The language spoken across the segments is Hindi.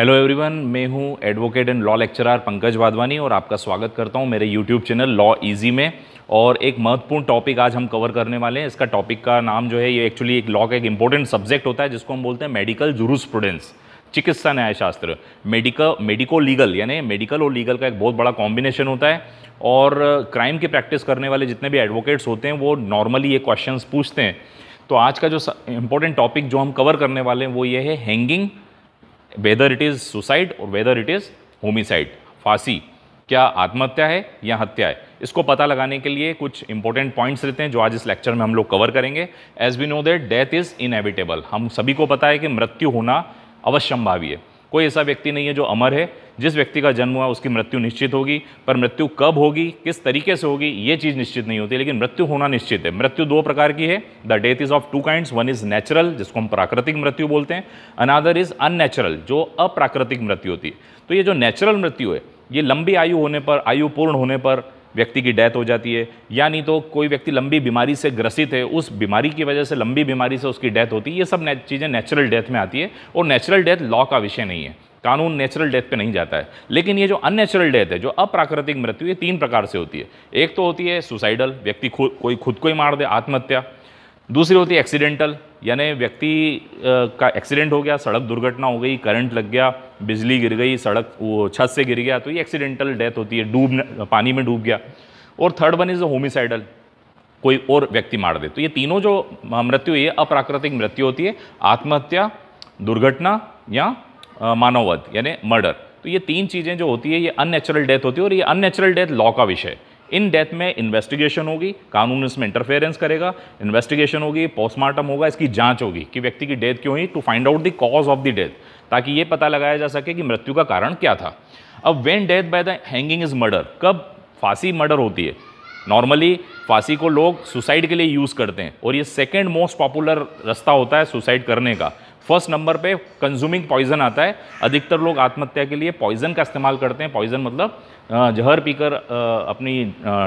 हेलो एवरीवन मैं हूं advocate and law lecturer Pankaj Wadhwani और आपका स्वागत करता हूं मेरे यूट्यूब चैनल लॉ इजी में और एक महत्वपूर्ण टॉपिक आज हम कवर करने वाले हैं इसका टॉपिक का नाम जो है ये एक्चुअली एक लॉ का एक इंपॉर्टेंट सब्जेक्ट होता है जिसको हम बोलते हैं मेडिकल जुरूस्प्रूडेंस चिकित्सा न्यायशास्त्र मेडिकल मेडिको लीगल यानी मेडिकल और लीगल का एक बहुत बड़ा कॉम्बिनेशन होता है और क्राइम की प्रैक्टिस करने वाले जितने भी एडवोकेट्स होते हैं वो नॉर्मली ये क्वेश्चंस पूछते हैं तो आज का जो इंपॉर्टेंट टॉपिक जो हम कवर करने वाले हैं वो ये है hanging whether it is suicide और वेदर इट इज़ होमिसाइड फांसी क्या आत्महत्या है या हत्या है इसको पता लगाने के लिए कुछ इंपॉर्टेंट पॉइंट्स रहते हैं जो आज इस लेक्चर में हम लोग कवर करेंगे as we know that death is inevitable हम सभी को पता है कि मृत्यु होना अवश्यंभावी है कोई ऐसा व्यक्ति नहीं है जो अमर है जिस व्यक्ति का जन्म हुआ उसकी मृत्यु निश्चित होगी पर मृत्यु कब होगी किस तरीके से होगी ये चीज़ निश्चित नहीं होती लेकिन मृत्यु होना निश्चित है मृत्यु दो प्रकार की है the death is of two kinds one is natural जिसको हम प्राकृतिक मृत्यु बोलते हैं अनादर इज़ अननेचुरल जो अप्राकृतिक मृत्यु होती है तो ये जो नेचुरल मृत्यु है ये लंबी आयु होने पर आयु पूर्ण होने पर व्यक्ति की डेथ हो जाती है या नहीं तो कोई व्यक्ति लंबी बीमारी से ग्रसित है उस बीमारी की वजह से लंबी बीमारी से उसकी डेथ होती है ये सब चीज़ें नेचुरल डेथ में आती है और नेचुरल डेथ लॉ का विषय नहीं है कानून नेचुरल डेथ पे नहीं जाता है लेकिन ये जो अननेचुरल डेथ है जो अप्राकृतिक मृत्यु ये तीन प्रकार से होती है एक तो होती है सुसाइडल व्यक्ति खुद कोई खुद को ही मार दे आत्महत्या दूसरी होती है एक्सीडेंटल यानी व्यक्ति का एक्सीडेंट हो गया सड़क दुर्घटना हो गई करंट लग गया बिजली गिर गई सड़क वो छत से गिर गया तो ये एक्सीडेंटल डेथ होती है डूब पानी में डूब गया और थर्ड वन इज़ होमिसाइडल कोई और व्यक्ति मार दे तो ये तीनों जो मृत्यु ये अप्राकृतिक मृत्यु होती है आत्महत्या दुर्घटना या मानववध यानी मर्डर तो ये तीन चीज़ें जो होती है ये अननेचुरल डेथ होती है और ये अननेचुरल डेथ लॉ का विषय है इन डेथ में इन्वेस्टिगेशन होगी कानून इसमें इंटरफेरेंस करेगा इन्वेस्टिगेशन होगी पोस्टमार्टम होगा इसकी जांच होगी कि व्यक्ति की डेथ क्यों हुई to find out the cause of the death ताकि ये पता लगाया जा सके कि मृत्यु का कारण क्या था अब when death by the hanging is murder कब फांसी मर्डर होती है नॉर्मली फांसी को लोग सुसाइड के लिए यूज़ करते हैं और ये सेकेंड मोस्ट पॉपुलर रास्ता होता है सुसाइड करने का फर्स्ट नंबर पे कंज्यूमिंग पॉइजन आता है अधिकतर लोग आत्महत्या के लिए पॉइजन का इस्तेमाल करते हैं पॉइजन मतलब जहर पीकर अपनी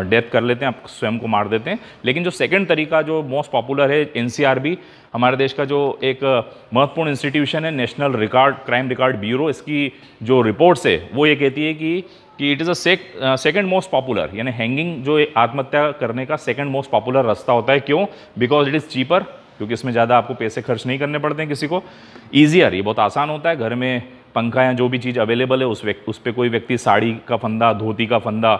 डेथ कर लेते हैं स्वयं को मार देते हैं लेकिन जो सेकेंड तरीका जो मोस्ट पॉपुलर है एन हमारे देश का जो एक महत्वपूर्ण इंस्टीट्यूशन है national record crime record bureau इसकी जो रिपोर्ट्स है वो ये कहती है कि कि it is a second most popular यानी हैंगिंग जो आत्महत्या करने का सेकेंड मोस्ट पॉपुलर रास्ता होता है क्यों बिकॉज इट इज़ चीपर क्योंकि इसमें ज़्यादा आपको पैसे खर्च नहीं करने पड़ते हैं किसी को ईजियर ये बहुत आसान होता है घर में पंखा या जो भी चीज़ अवेलेबल है उस व्यक्ति उस पर कोई व्यक्ति साड़ी का फंदा धोती का फंदा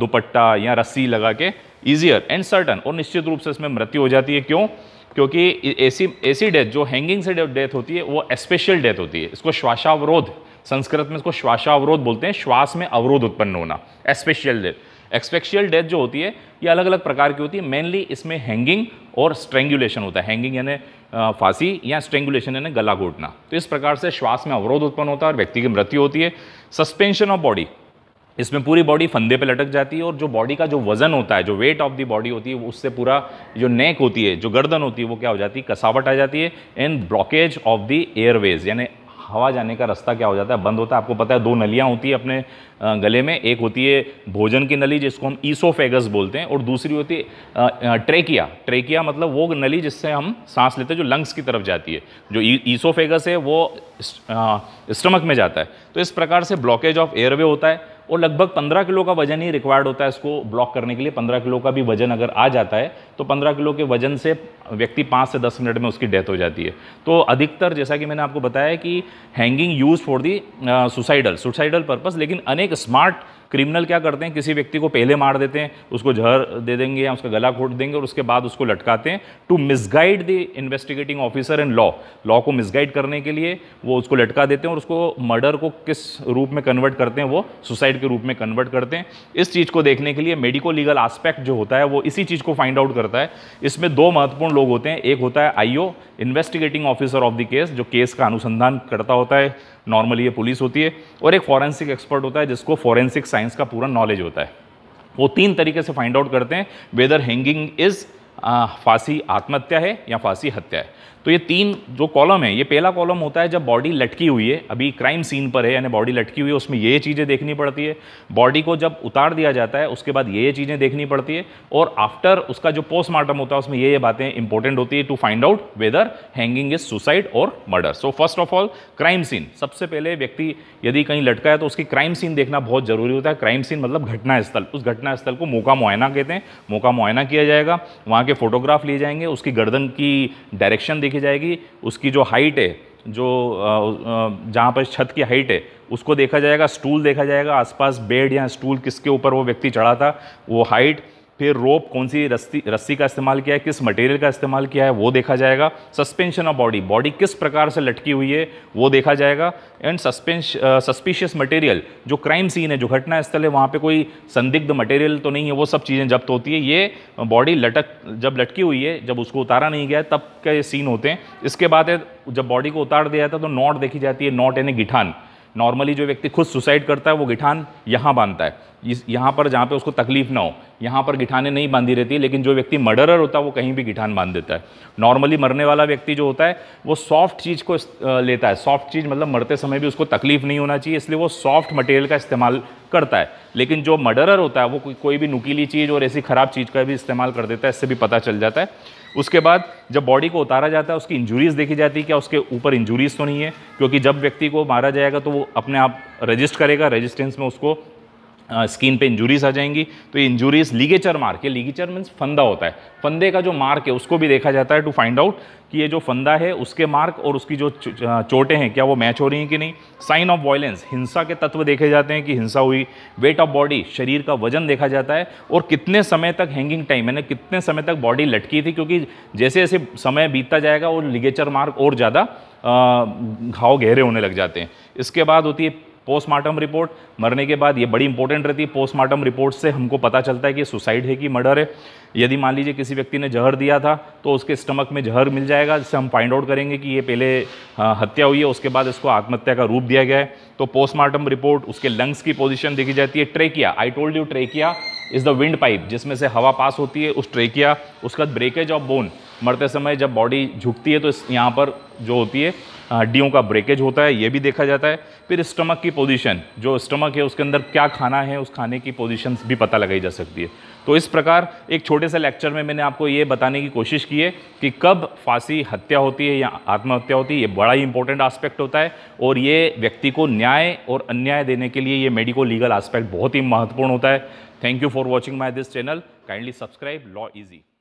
दुपट्टा या रस्सी लगा के ईजियर एंड सर्टन और निश्चित रूप से इसमें मृत्यु हो जाती है क्यों क्योंकि ऐसी ऐसी डेथ जो हैंगिंग से डेथ होती है वो स्पेशल डेथ होती है इसको श्वासावरोध संस्कृत में इसको श्वासावरोध बोलते हैं श्वास में अवरोध उत्पन्न होना स्पेशल डेथ एक्सपेक्शियल डेथ जो होती है ये अलग अलग प्रकार की होती है मेनली इसमें हैंगिंग और स्ट्रेंगुलेशन होता है हैंगिंग यानी फांसी या स्ट्रेंगुलेशन यानी गला घोटना तो इस प्रकार से श्वास में अवरोध उत्पन्न होता है और व्यक्ति की मृत्यु होती है सस्पेंशन ऑफ बॉडी इसमें पूरी बॉडी फंदे पे लटक जाती है और जो बॉडी का जो वजन होता है जो वेट ऑफ दी बॉडी होती है उससे पूरा जो नेक होती है जो गर्दन होती है वो क्या हो जाती है कसावट आ जाती है and blockage of the airways यानी हवा जाने का रास्ता क्या हो जाता है बंद होता है आपको पता है दो नलियाँ होती है अपने गले में एक होती है भोजन की नली जिसको हम ईसोफेगस बोलते हैं और दूसरी होती है ट्रेकिया ट्रेकिया मतलब वो नली जिससे हम सांस लेते हैं जो लंग्स की तरफ जाती है जो ईसोफेगस है वो स्टमक में जाता है तो इस प्रकार से ब्लॉकेज ऑफ एयरवे होता है और लगभग 15 किलो का वजन ही रिक्वायर्ड होता है इसको ब्लॉक करने के लिए 15 किलो का भी वजन अगर आ जाता है तो 15 किलो के वजन से व्यक्ति 5 से 10 मिनट में उसकी डेथ हो जाती है तो अधिकतर जैसा कि मैंने आपको बताया कि hanging use for the suicidal suicidal purpose लेकिन अनेक स्मार्ट क्रिमिनल क्या करते हैं किसी व्यक्ति को पहले मार देते हैं उसको जहर दे देंगे या उसका गला घोट देंगे और उसके बाद उसको लटकाते हैं to misguide the investigating officer in law law को मिसगाइड करने के लिए वो उसको लटका देते हैं और उसको मर्डर को किस रूप में कन्वर्ट करते हैं वो सुसाइड के रूप में कन्वर्ट करते हैं इस चीज़ को देखने के लिए मेडिको लीगल आस्पेक्ट जो होता है वो इसी चीज़ को फाइंड आउट करता है इसमें दो महत्वपूर्ण लोग होते हैं एक होता है IO investigating officer of the case जो केस का अनुसंधान करता होता है नॉर्मली ये पुलिस होती है और एक फॉरेंसिक एक्सपर्ट होता है जिसको फॉरेंसिक साइंस का पूरा नॉलेज होता है वो तीन तरीके से फाइंड आउट करते हैं वेदर हैंगिंग इज फांसी आत्महत्या है या फांसी हत्या है तो ये तीन जो कॉलम है ये पहला कॉलम होता है जब बॉडी लटकी हुई है अभी क्राइम सीन पर है यानी बॉडी लटकी हुई है उसमें ये चीज़ें देखनी पड़ती है बॉडी को जब उतार दिया जाता है उसके बाद ये ये चीज़ें देखनी पड़ती है और आफ्टर उसका जो पोस्टमार्टम होता है उसमें ये ये बातें इंपॉर्टेंट होती है to find out whether hanging is suicide और murder so first of all crime scene सबसे पहले व्यक्ति यदि कहीं लटका है तो उसकी क्राइम सीन देखना बहुत ज़रूरी होता है क्राइम सीन मतलब घटनास्थल उस घटनास्थल को मौका मुआयना कहते हैं मौका मुआयना किया जाएगा वहाँ के फ़ोटोग्राफ लिए जाएंगे उसकी गर्दन की डायरेक्शन देखी जाएगी उसकी जो हाइट है जो जहाँ पर छत की हाइट है उसको देखा जाएगा स्टूल देखा जाएगा आसपास बेड या स्टूल किसके ऊपर वो व्यक्ति चढ़ा था वो हाइट फिर रोप कौन सी रस्सी रस्सी का इस्तेमाल किया है किस मटेरियल का इस्तेमाल किया है वो देखा जाएगा सस्पेंशन ऑफ बॉडी बॉडी किस प्रकार से लटकी हुई है वो देखा जाएगा एंड सस्पेंश सस्पिशियस मटेरियल जो क्राइम सीन है जो घटना स्थल है वहाँ पे कोई संदिग्ध मटेरियल तो नहीं है वो सब चीज़ें जब्त होती है ये बॉडी लटक जब लटकी हुई है जब उसको उतारा नहीं गया तब के सीन होते हैं इसके बाद है जब बॉडी को उतार दिया जाता है तो नॉट देखी जाती है नॉट यानी गिठान नॉर्मली जो व्यक्ति खुद सुसाइड करता है वो गिठान यहाँ बांधता है इस यहाँ पर जहाँ पे उसको तकलीफ ना हो यहाँ पर गिठाने नहीं बांधी रहती लेकिन जो व्यक्ति मर्डरर होता है वो कहीं भी गिठान बांध देता है नॉर्मली मरने वाला व्यक्ति जो होता है वो सॉफ्ट चीज़ को लेता है सॉफ्ट चीज़ मतलब मरते समय भी उसको तकलीफ नहीं होना चाहिए इसलिए वो सॉफ्ट मटेरियल का इस्तेमाल करता है लेकिन जो मर्डरर होता है वो कोई भी नुकीली चीज़ और ऐसी ख़राब चीज़ का भी इस्तेमाल कर देता है इससे भी पता चल जाता है उसके बाद जब बॉडी को उतारा जाता है उसकी इंजुरीज देखी जाती है क्या उसके ऊपर इंजुरीज तो नहीं है क्योंकि जब व्यक्ति को मारा जाएगा तो वो अपने आप रजिस्ट करेगा रजिस्टेंस में उसको स्किन पे इंजुरीज आ जाएंगी तो ये इंजुरीज लीगेचर मार्क है लीगेचर मीन्स फंदा होता है फंदे का जो मार्क है उसको भी देखा जाता है टू फाइंड आउट कि ये जो फंदा है उसके मार्क और उसकी जो चोटें हैं क्या वो मैच हो रही हैं कि नहीं साइन ऑफ वॉयलेंस हिंसा के तत्व देखे जाते हैं कि हिंसा हुई वेट ऑफ बॉडी शरीर का वजन देखा जाता है और कितने समय तक हैंगिंग टाइम यानी कितने समय तक बॉडी लटकी थी क्योंकि जैसे जैसे समय बीतता जाएगा वो लिगेचर मार्क और ज़्यादा घाव गहरे होने लग जाते हैं इसके बाद होती है पोस्टमार्टम रिपोर्ट मरने के बाद ये बड़ी इंपॉर्टेंट रहती है पोस्टमार्टम रिपोर्ट से हमको पता चलता है कि सुसाइड है कि मर्डर है यदि मान लीजिए किसी व्यक्ति ने जहर दिया था तो उसके स्टमक में जहर मिल जाएगा जिससे हम फाइंड आउट करेंगे कि ये पहले हत्या हुई है उसके बाद इसको आत्महत्या का रूप दिया गया है तो पोस्टमार्टम रिपोर्ट उसके लंग्स की पोजिशन देखी जाती है trachea I told you trachea is the wind pipe जिसमें से हवा पास होती है उस ट्रेकिया उसका ब्रेकेज ऑफ बोन मरते समय जब बॉडी झुकती है तो इस यहाँ पर जो होती है हड्डियों का ब्रेकेज होता है ये भी देखा जाता है फिर स्टमक की पोजीशन जो स्टमक है उसके अंदर क्या खाना है उस खाने की पोजीशन भी पता लगाई जा सकती है तो इस प्रकार एक छोटे से लेक्चर में मैंने आपको ये बताने की कोशिश की है कि कब फांसी हत्या होती है या आत्महत्या होती है ये बड़ा ही इंपॉर्टेंट आस्पेक्ट होता है और ये व्यक्ति को न्याय और अन्याय देने के लिए ये मेडिको लीगल आस्पेक्ट बहुत ही महत्वपूर्ण होता है thank you for watching my this channel kindly subscribe law easy